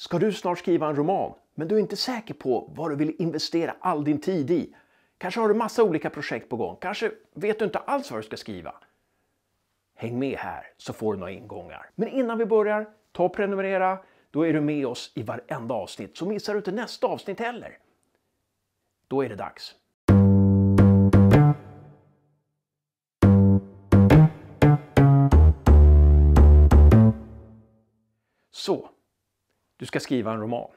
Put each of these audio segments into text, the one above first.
Ska du snart skriva en roman, men du är inte säker på vad du vill investera all din tid i? Kanske har du massa olika projekt på gång. Kanske vet du inte alls vad du ska skriva. Häng med här så får du några ingångar. Men innan vi börjar, ta och prenumerera. Då är du med oss i varenda avsnitt, så missar du inte nästa avsnitt heller. Då är det dags. Så, du ska skriva en roman.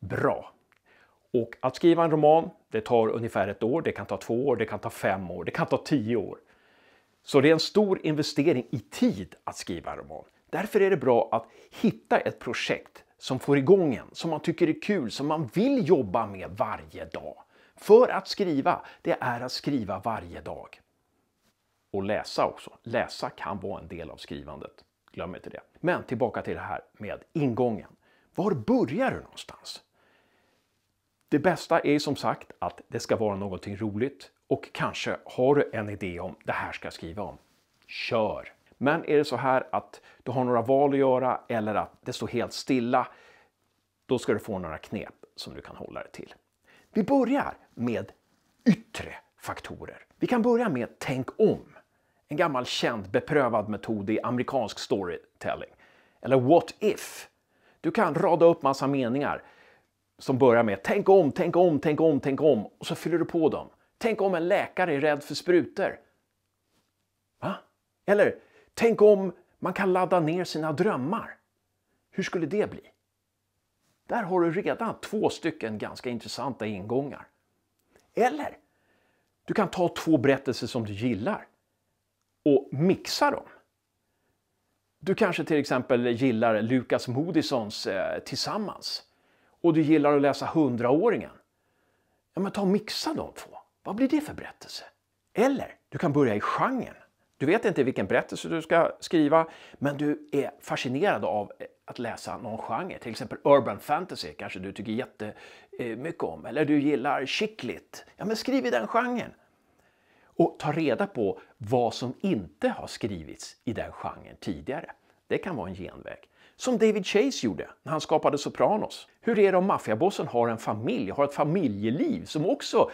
Bra! Och att skriva en roman, det tar ungefär ett år, det kan ta två år, det kan ta fem år, det kan ta tio år. Så det är en stor investering i tid att skriva en roman. Därför är det bra att hitta ett projekt som får igång en, som man tycker är kul, som man vill jobba med varje dag. För att skriva, det är att skriva varje dag. Och läsa också. Läsa kan vara en del av skrivandet. Glöm inte det. Men tillbaka till det här med ingången. Var börjar du någonstans? Det bästa är som sagt att det ska vara någonting roligt och kanske har du en idé om det här ska jag skriva om. Kör! Men är det så här att du har några val att göra eller att det står helt stilla, då ska du få några knep som du kan hålla dig till. Vi börjar med yttre faktorer. Vi kan börja med tänk om. En gammal känd beprövad metod i amerikansk storytelling. Eller what if? Du kan rada upp massa meningar som börjar med tänk om, tänk om, tänk om, tänk om och så fyller du på dem. Tänk om en läkare är rädd för sprutor. Va? Eller tänk om man kan ladda ner sina drömmar. Hur skulle det bli? Där har du redan två stycken ganska intressanta ingångar. Eller, du kan ta två berättelser som du gillar och mixa dem. Du kanske till exempel gillar Lukas Moodyssons eh, Tillsammans och du gillar att läsa Hundraåringen. Ja, men ta och mixa de två. Vad blir det för berättelse? Eller, du kan börja i genren. Du vet inte vilken berättelse du ska skriva, men du är fascinerad av eh, att läsa någon genre. Till exempel urban fantasy kanske du tycker jättemycket eh, om. Eller du gillar chick lit. Ja, men skriv i den genren och ta reda på vad som inte har skrivits i den genren tidigare. Det kan vara en genväg. Som David Chase gjorde när han skapade Sopranos. Hur är det om maffiabossen har en familj, har ett familjeliv som också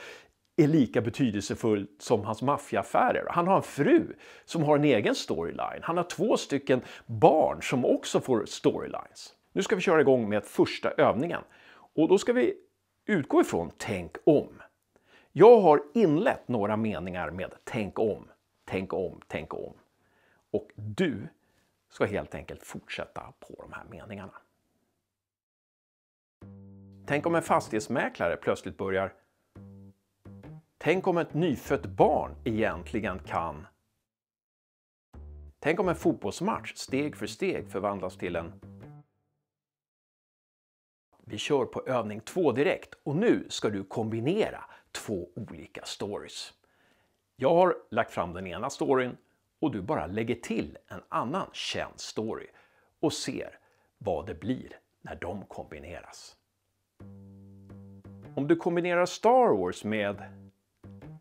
är lika betydelsefullt som hans maffiaaffärer. Han har en fru som har en egen storyline. Han har två stycken barn som också får storylines. Nu ska vi köra igång med första övningen och då ska vi utgå ifrån tänk om. Jag har inlett några meningar med tänk om, tänk om, tänk om. Och du ska helt enkelt fortsätta på de här meningarna. Tänk om en fastighetsmäklare plötsligt börjar Tänk om ett nyfött barn egentligen kan Tänk om en fotbollsmatch steg för steg förvandlas till en vi kör på övning två direkt och nu ska du kombinera två olika stories. Jag har lagt fram den ena storyn och du bara lägger till en annan känd story och ser vad det blir när de kombineras. Om du kombinerar Star Wars med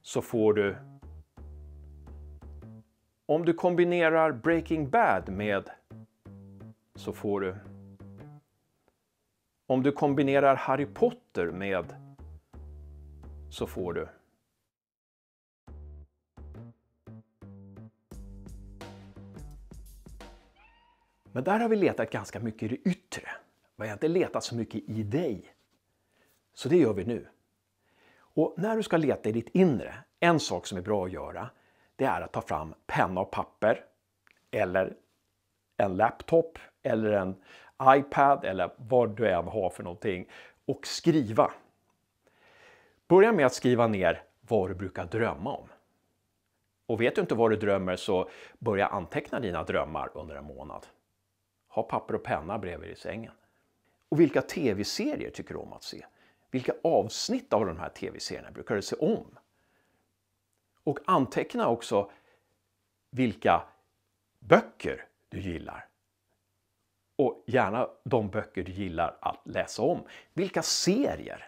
så får du... Om du kombinerar Breaking Bad med så får du... Om du kombinerar Harry Potter med så får du. Men där har vi letat ganska mycket i det yttre. Vi har inte letat så mycket i dig. Så det gör vi nu. Och när du ska leta i ditt inre, en sak som är bra att göra, det är att ta fram penna och papper eller en laptop eller en iPad eller vad du än har för någonting och skriva. Börja med att skriva ner vad du brukar drömma om. Och vet du inte vad du drömmer så börja anteckna dina drömmar under en månad. Ha papper och penna bredvid i sängen. Och vilka tv-serier tycker du om att se? Vilka avsnitt av de här tv-serierna brukar du se om? Och anteckna också vilka böcker du gillar. Och gärna de böcker du gillar att läsa om. Vilka serier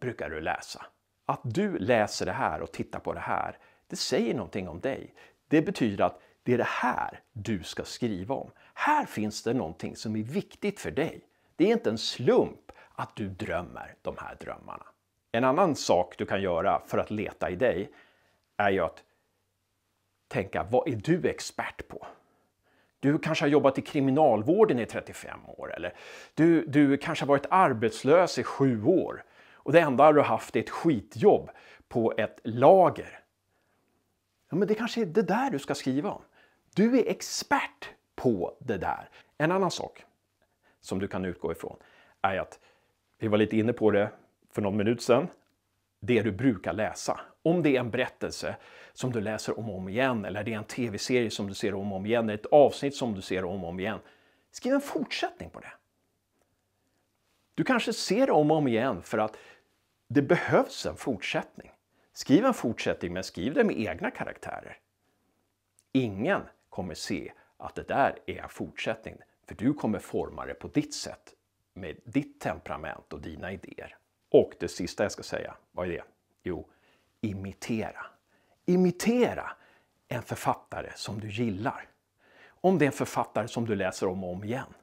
brukar du läsa? Att du läser det här och tittar på det här, det säger någonting om dig. Det betyder att det är det här du ska skriva om. Här finns det någonting som är viktigt för dig. Det är inte en slump att du drömmer de här drömmarna. En annan sak du kan göra för att leta i dig är ju att tänka, vad är du expert på? Du kanske har jobbat i kriminalvården i 35 år eller du, du kanske har varit arbetslös i sju år och det enda du har haft är ett skitjobb på ett lager. Ja, men det kanske är det där du ska skriva om. Du är expert på det där. En annan sak som du kan utgå ifrån är att, vi var lite inne på det för någon minut sedan, det du brukar läsa. Om det är en berättelse som du läser om och om igen, eller det är en tv-serie som du ser om och om igen, eller ett avsnitt som du ser om och om igen. Skriv en fortsättning på det. Du kanske ser det om och om igen för att det behövs en fortsättning. Skriv en fortsättning, men skriv det med egna karaktärer. Ingen kommer se att det där är en fortsättning, för du kommer forma det på ditt sätt med ditt temperament och dina idéer. Och det sista jag ska säga, vad är det? Jo, imitera. Imitera en författare som du gillar. Om det är en författare som du läser om och om igen,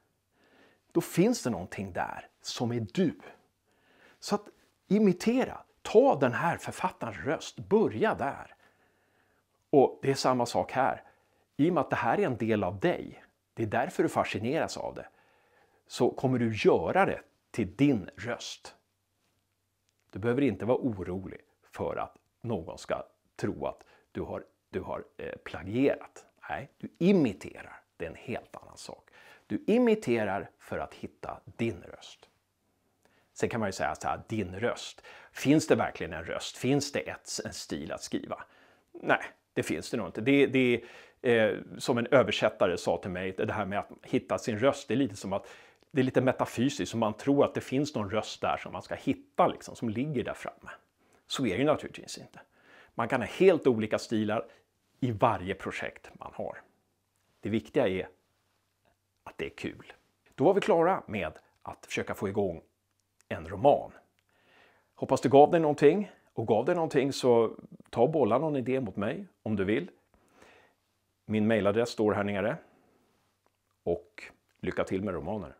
då finns det någonting där som är du. Så att Imitera. Ta den här författarens röst. Börja där. Och det är samma sak här. I och med att det här är en del av dig, det är därför du fascineras av det, så kommer du göra det till din röst. Du behöver inte vara orolig för att någon ska tro att du har, du har eh, plagierat. Nej, du imiterar. Det är en helt annan sak. Du imiterar för att hitta din röst. Sen kan man ju säga så här, din röst. Finns det verkligen en röst? Finns det ett, en stil att skriva? Nej, det finns det nog inte. Det, det eh, som en översättare sa till mig, det här med att hitta sin röst, det är lite som att det är lite metafysiskt, som man tror att det finns någon röst där som man ska hitta, liksom, som ligger där framme. Så är det ju naturligtvis inte. Man kan ha helt olika stilar i varje projekt man har. Det viktiga är att det är kul. Då var vi klara med att försöka få igång en roman. Hoppas det gav dig någonting och gav dig någonting så ta och bolla någon idé mot mig om du vill. Min mailadress står här nere. Och lycka till med romaner!